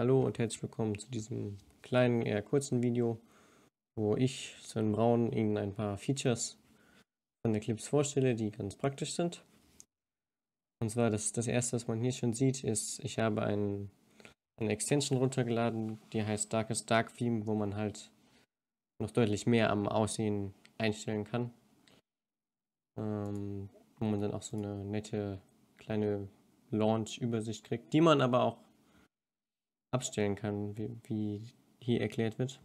Hallo und herzlich willkommen zu diesem kleinen, eher kurzen Video, wo ich, Sven Braun, Ihnen ein paar Features von Eclipse vorstelle, die ganz praktisch sind. Und zwar das, das erste, was man hier schon sieht, ist, ich habe ein, eine Extension runtergeladen, die heißt Darkest Dark Theme, wo man halt noch deutlich mehr am Aussehen einstellen kann. Ähm, wo man dann auch so eine nette kleine Launch-Übersicht kriegt, die man aber auch abstellen kann, wie, wie hier erklärt wird.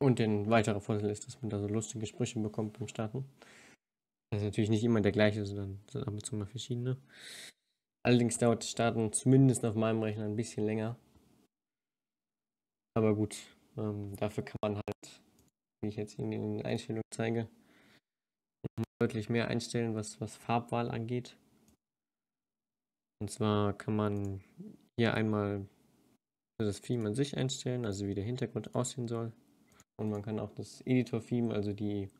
Und ein weiterer Vorteil ist, dass man da so lustige Sprüche bekommt beim Starten. Das ist natürlich nicht immer der gleiche, sondern sind ab und zu mal verschiedene. Allerdings dauert das Starten zumindest auf meinem Rechner ein bisschen länger. Aber gut, ähm, dafür kann man halt, wie ich jetzt in den Einstellungen zeige, deutlich mehr einstellen, was, was Farbwahl angeht. Und zwar kann man hier einmal das Theme an sich einstellen, also wie der Hintergrund aussehen soll. Und man kann auch das Editor-Theme, also die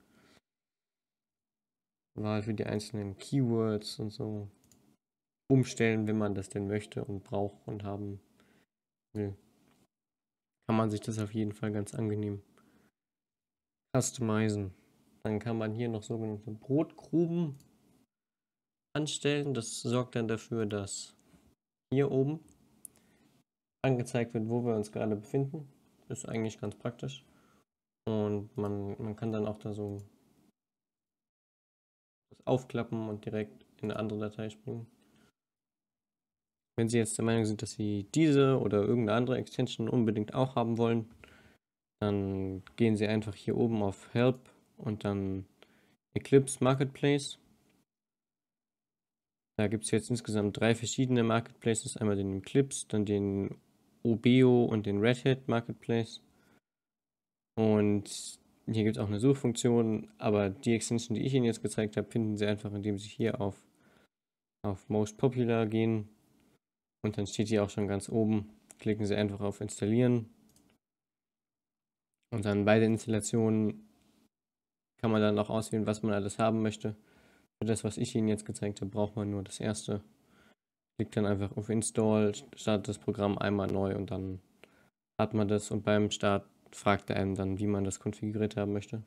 Wahl für die einzelnen Keywords und so umstellen, wenn man das denn möchte und braucht und haben will. Kann man sich das auf jeden Fall ganz angenehm customizen. Dann kann man hier noch sogenannte Brotgruben anstellen. Das sorgt dann dafür, dass hier oben angezeigt wird, wo wir uns gerade befinden. Ist eigentlich ganz praktisch. Und man, man kann dann auch da so das aufklappen und direkt in eine andere Datei springen. Wenn Sie jetzt der Meinung sind, dass Sie diese oder irgendeine andere Extension unbedingt auch haben wollen, dann gehen Sie einfach hier oben auf Help und dann Eclipse Marketplace. Da gibt es jetzt insgesamt drei verschiedene Marketplaces. Einmal den Eclipse, dann den Ubeo und den Red Hat Marketplace. Und hier gibt es auch eine Suchfunktion, aber die Extension, die ich Ihnen jetzt gezeigt habe, finden Sie einfach, indem Sie hier auf, auf Most Popular gehen. Und dann steht hier auch schon ganz oben. Klicken Sie einfach auf Installieren. Und dann bei der Installation kann man dann auch auswählen, was man alles haben möchte. Für das, was ich Ihnen jetzt gezeigt habe, braucht man nur das erste. Klickt dann einfach auf Install, startet das Programm einmal neu und dann hat man das und beim Start fragt er einem dann, wie man das konfiguriert haben möchte.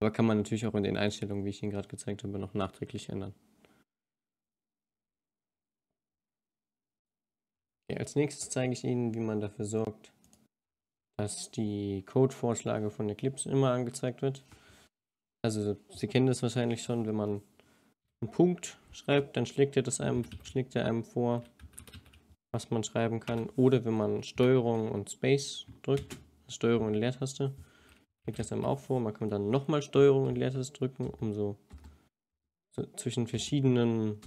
Aber kann man natürlich auch in den Einstellungen, wie ich Ihnen gerade gezeigt habe, noch nachträglich ändern. Okay, als nächstes zeige ich Ihnen, wie man dafür sorgt, dass die Code-Vorschläge von Eclipse immer angezeigt wird. Also Sie kennen das wahrscheinlich schon, wenn man einen Punkt schreibt, dann schlägt er, das einem, schlägt er einem vor, was man schreiben kann. Oder wenn man Steuerung und Space drückt, also Steuerung und Leertaste, schlägt das einem auch vor. Man kann dann nochmal Steuerung und Leertaste drücken, um so, so zwischen verschiedenen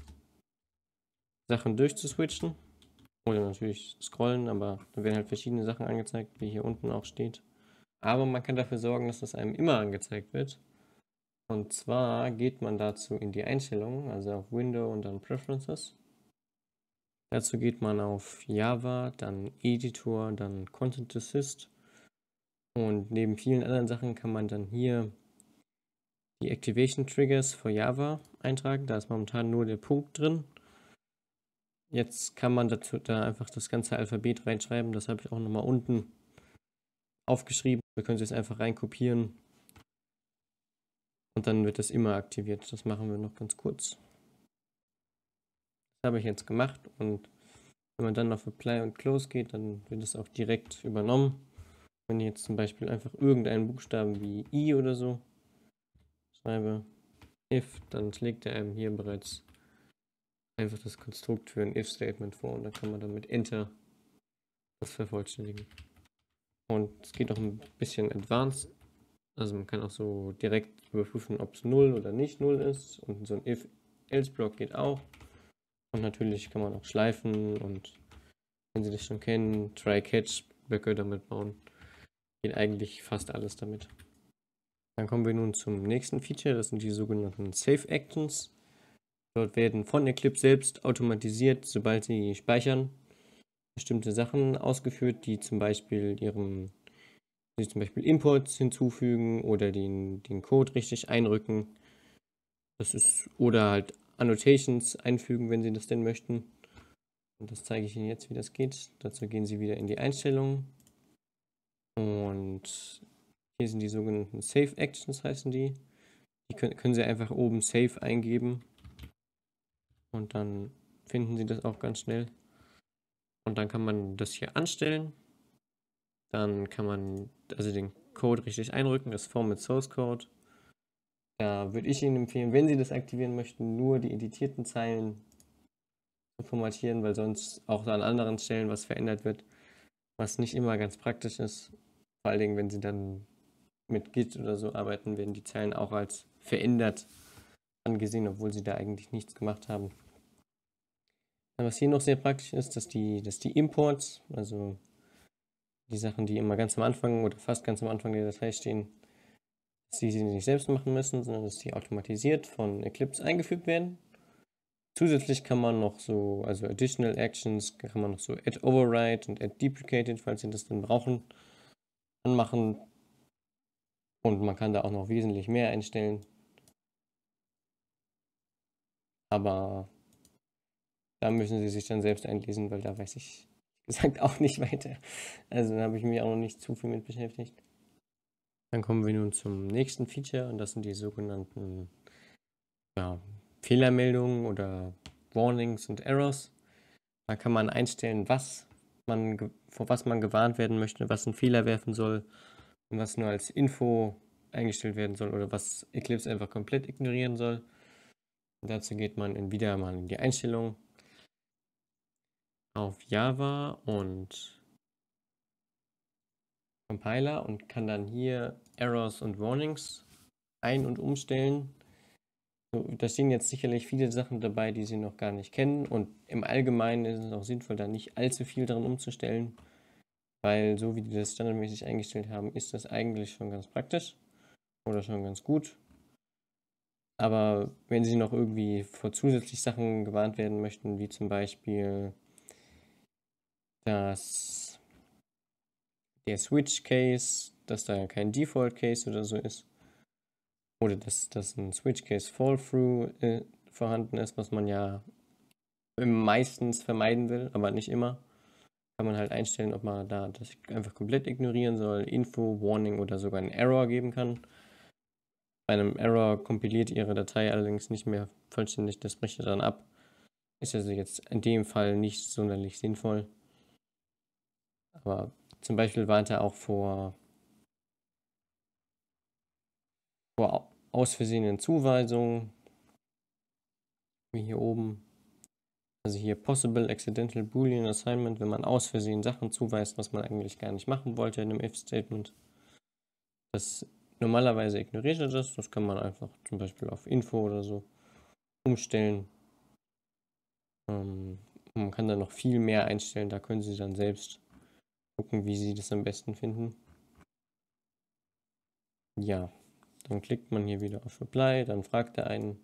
Sachen durchzuswitchen. Oder natürlich scrollen, aber da werden halt verschiedene Sachen angezeigt, wie hier unten auch steht. Aber man kann dafür sorgen, dass das einem immer angezeigt wird. Und zwar geht man dazu in die Einstellungen, also auf Window und dann Preferences. Dazu geht man auf Java, dann Editor, dann Content Assist. Und neben vielen anderen Sachen kann man dann hier die Activation Triggers für Java eintragen. Da ist momentan nur der Punkt drin. Jetzt kann man dazu, da einfach das ganze Alphabet reinschreiben. Das habe ich auch nochmal unten aufgeschrieben. Wir können es jetzt einfach reinkopieren und dann wird das immer aktiviert. Das machen wir noch ganz kurz. Das habe ich jetzt gemacht und wenn man dann auf Apply und Close geht, dann wird es auch direkt übernommen. Wenn ich jetzt zum Beispiel einfach irgendeinen Buchstaben wie I oder so schreibe, if, dann schlägt er einem hier bereits einfach das Konstrukt für ein if-Statement vor und dann kann man dann mit Enter das vervollständigen. Und es geht auch ein bisschen advanced, also man kann auch so direkt überprüfen, ob es 0 oder nicht 0 ist. Und so ein If-Else-Block geht auch. Und natürlich kann man auch schleifen und, wenn Sie das schon kennen, Try-Catch-Böcke damit bauen. Geht eigentlich fast alles damit. Dann kommen wir nun zum nächsten Feature, das sind die sogenannten Save Actions. Dort werden von Eclipse selbst automatisiert, sobald Sie speichern, bestimmte Sachen ausgeführt, die zum Beispiel Ihrem die zum Beispiel Imports hinzufügen oder den, den Code richtig einrücken. Das ist, oder halt Annotations einfügen, wenn Sie das denn möchten. Und das zeige ich Ihnen jetzt, wie das geht. Dazu gehen Sie wieder in die Einstellungen. Und hier sind die sogenannten Save Actions, heißen die. Die können, können Sie einfach oben Save eingeben. Und dann finden Sie das auch ganz schnell. Und dann kann man das hier anstellen. Dann kann man also den Code richtig einrücken, das Form mit Source Code. Da würde ich Ihnen empfehlen, wenn Sie das aktivieren möchten, nur die editierten Zeilen zu formatieren, weil sonst auch an anderen Stellen was verändert wird, was nicht immer ganz praktisch ist. Vor allen Dingen, wenn Sie dann mit Git oder so arbeiten, werden die Zeilen auch als verändert angesehen, obwohl Sie da eigentlich nichts gemacht haben. Was hier noch sehr praktisch ist, dass die, dass die Imports, also die Sachen, die immer ganz am Anfang oder fast ganz am Anfang der Datei stehen, dass die sie nicht selbst machen müssen, sondern dass die automatisiert von Eclipse eingefügt werden. Zusätzlich kann man noch so, also Additional Actions, kann man noch so Add Override und Add Deprecated, falls Sie das dann brauchen, anmachen. Und man kann da auch noch wesentlich mehr einstellen. Aber da müssen Sie sich dann selbst einlesen, weil da weiß ich gesagt auch nicht weiter. Also da habe ich mich auch noch nicht zu viel mit beschäftigt. Dann kommen wir nun zum nächsten Feature und das sind die sogenannten ja, Fehlermeldungen oder Warnings und Errors. Da kann man einstellen, was man, vor was man gewarnt werden möchte, was einen Fehler werfen soll und was nur als Info eingestellt werden soll oder was Eclipse einfach komplett ignorieren soll. Und dazu geht man wieder mal in die Einstellungen auf Java und Compiler und kann dann hier Errors und Warnings ein- und umstellen. Da stehen jetzt sicherlich viele Sachen dabei, die Sie noch gar nicht kennen. Und im Allgemeinen ist es auch sinnvoll, da nicht allzu viel dran umzustellen, weil so wie die das standardmäßig eingestellt haben, ist das eigentlich schon ganz praktisch oder schon ganz gut. Aber wenn Sie noch irgendwie vor zusätzlich Sachen gewarnt werden möchten, wie zum Beispiel dass der Switch Case, dass da kein Default Case oder so ist. Oder dass, dass ein Switch Case Fall Through äh, vorhanden ist, was man ja meistens vermeiden will, aber nicht immer. Kann man halt einstellen, ob man da das einfach komplett ignorieren soll, Info, Warning oder sogar einen Error geben kann. Bei einem Error kompiliert ihre Datei allerdings nicht mehr vollständig, das bricht ja dann ab. Ist also jetzt in dem Fall nicht sonderlich sinnvoll. Aber zum Beispiel warnt er auch vor, vor aus Versehenen Zuweisungen, wie hier oben. Also hier Possible Accidental Boolean Assignment, wenn man aus Versehen Sachen zuweist, was man eigentlich gar nicht machen wollte in einem If-Statement. Das normalerweise ignoriert er das, das kann man einfach zum Beispiel auf Info oder so umstellen. Ähm, man kann da noch viel mehr einstellen, da können Sie dann selbst gucken, wie sie das am besten finden. Ja, dann klickt man hier wieder auf Apply, dann fragt er einen,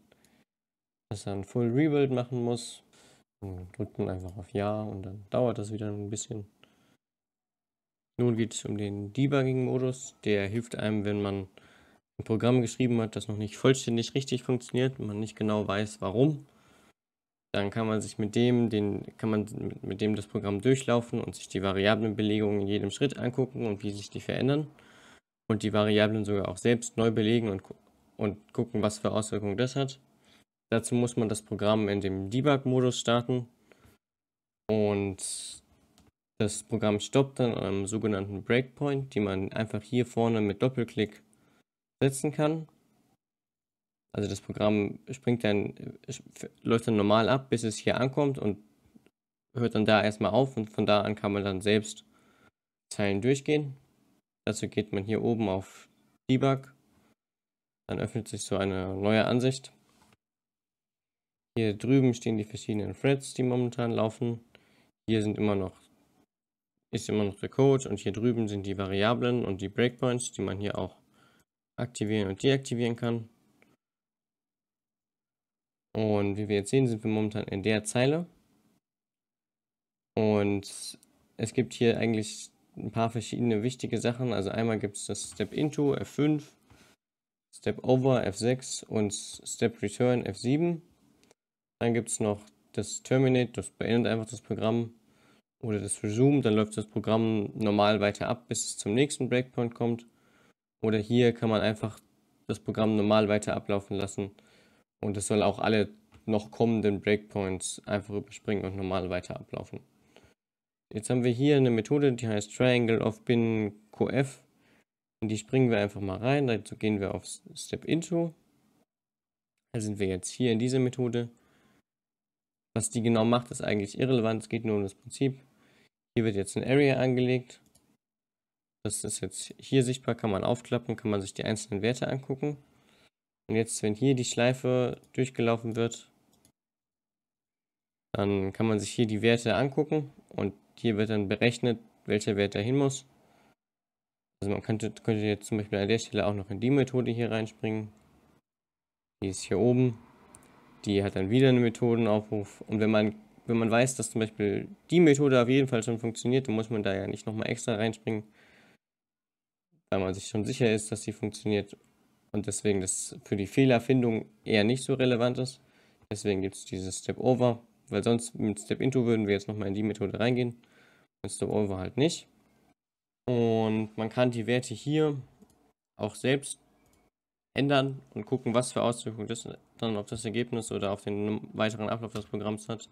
dass er einen Full Rebuild machen muss. Dann drückt man einfach auf Ja und dann dauert das wieder ein bisschen. Nun geht es um den Debugging-Modus. Der hilft einem, wenn man ein Programm geschrieben hat, das noch nicht vollständig richtig funktioniert und man nicht genau weiß, warum. Dann kann man sich mit dem, den, kann man mit dem das Programm durchlaufen und sich die Variablenbelegungen in jedem Schritt angucken und wie sich die verändern. Und die Variablen sogar auch selbst neu belegen und, und gucken, was für Auswirkungen das hat. Dazu muss man das Programm in dem Debug-Modus starten. Und das Programm stoppt dann an einem sogenannten Breakpoint, die man einfach hier vorne mit Doppelklick setzen kann. Also das Programm springt dann, läuft dann normal ab, bis es hier ankommt und hört dann da erstmal auf und von da an kann man dann selbst Zeilen durchgehen. Dazu also geht man hier oben auf Debug. Dann öffnet sich so eine neue Ansicht. Hier drüben stehen die verschiedenen Threads, die momentan laufen. Hier sind immer noch, ist immer noch der Code und hier drüben sind die Variablen und die Breakpoints, die man hier auch aktivieren und deaktivieren kann. Und wie wir jetzt sehen, sind wir momentan in der Zeile. Und es gibt hier eigentlich ein paar verschiedene wichtige Sachen. Also einmal gibt es das Step Into F5, Step Over F6 und Step Return F7. Dann gibt es noch das Terminate, das beendet einfach das Programm. Oder das Resume, dann läuft das Programm normal weiter ab, bis es zum nächsten Breakpoint kommt. Oder hier kann man einfach das Programm normal weiter ablaufen lassen. Und es soll auch alle noch kommenden Breakpoints einfach überspringen und normal weiter ablaufen. Jetzt haben wir hier eine Methode, die heißt Triangle of Bin QF. Und die springen wir einfach mal rein. Dazu gehen wir auf Step Into. Da sind wir jetzt hier in dieser Methode. Was die genau macht, ist eigentlich irrelevant. Es geht nur um das Prinzip. Hier wird jetzt ein Area angelegt. Das ist jetzt hier sichtbar, kann man aufklappen, kann man sich die einzelnen Werte angucken. Und jetzt, wenn hier die Schleife durchgelaufen wird, dann kann man sich hier die Werte angucken und hier wird dann berechnet, welcher Wert dahin muss. Also man könnte, könnte jetzt zum Beispiel an der Stelle auch noch in die Methode hier reinspringen. Die ist hier oben. Die hat dann wieder einen Methodenaufruf. Und wenn man, wenn man weiß, dass zum Beispiel die Methode auf jeden Fall schon funktioniert, dann muss man da ja nicht nochmal extra reinspringen, weil man sich schon sicher ist, dass sie funktioniert und deswegen das für die Fehlerfindung eher nicht so relevant ist. Deswegen gibt es dieses Step Over, weil sonst mit Step Into würden wir jetzt nochmal in die Methode reingehen, mit Step Over halt nicht. Und man kann die Werte hier auch selbst ändern und gucken, was für Auswirkungen das dann auf das Ergebnis oder auf den weiteren Ablauf des Programms hat.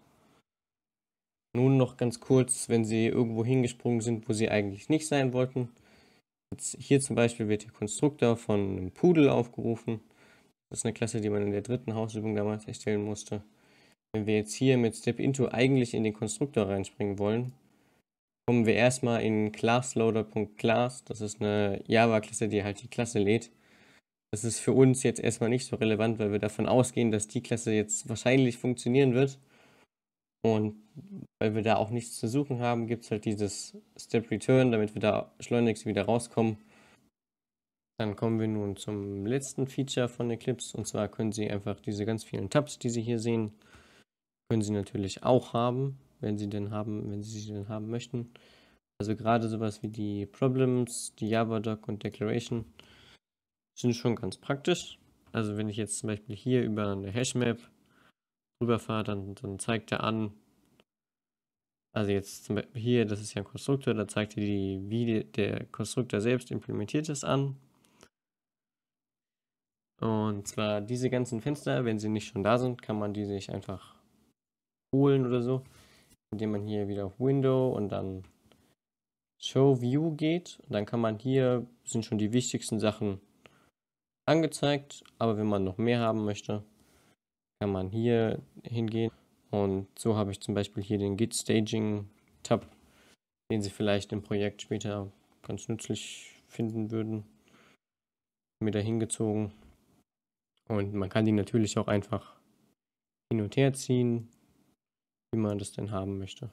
Nun noch ganz kurz, wenn Sie irgendwo hingesprungen sind, wo Sie eigentlich nicht sein wollten. Jetzt hier zum Beispiel wird der Konstruktor von einem Pudel aufgerufen. Das ist eine Klasse, die man in der dritten Hausübung damals erstellen musste. Wenn wir jetzt hier mit Step Into eigentlich in den Konstruktor reinspringen wollen, kommen wir erstmal in classloader.class. Das ist eine Java-Klasse, die halt die Klasse lädt. Das ist für uns jetzt erstmal nicht so relevant, weil wir davon ausgehen, dass die Klasse jetzt wahrscheinlich funktionieren wird. Und weil wir da auch nichts zu suchen haben, gibt es halt dieses Step Return, damit wir da schleunigst wieder rauskommen. Dann kommen wir nun zum letzten Feature von Eclipse. Und zwar können Sie einfach diese ganz vielen Tabs, die Sie hier sehen, können Sie natürlich auch haben, wenn Sie denn haben, wenn Sie sie denn haben möchten. Also gerade sowas wie die Problems, die Java-Doc und Declaration sind schon ganz praktisch. Also wenn ich jetzt zum Beispiel hier über eine Hashmap rüberfahre, dann, dann zeigt er an, also jetzt zum Beispiel hier, das ist ja ein Konstruktor, da zeigt er die, wie der Konstruktor selbst implementiert ist an. Und zwar diese ganzen Fenster, wenn sie nicht schon da sind, kann man die sich einfach holen oder so, indem man hier wieder auf Window und dann Show View geht. Und dann kann man hier, sind schon die wichtigsten Sachen angezeigt, aber wenn man noch mehr haben möchte, kann man hier hingehen und so habe ich zum Beispiel hier den Git Staging Tab, den Sie vielleicht im Projekt später ganz nützlich finden würden, mir da hingezogen. Und man kann die natürlich auch einfach hin und her ziehen, wie man das denn haben möchte.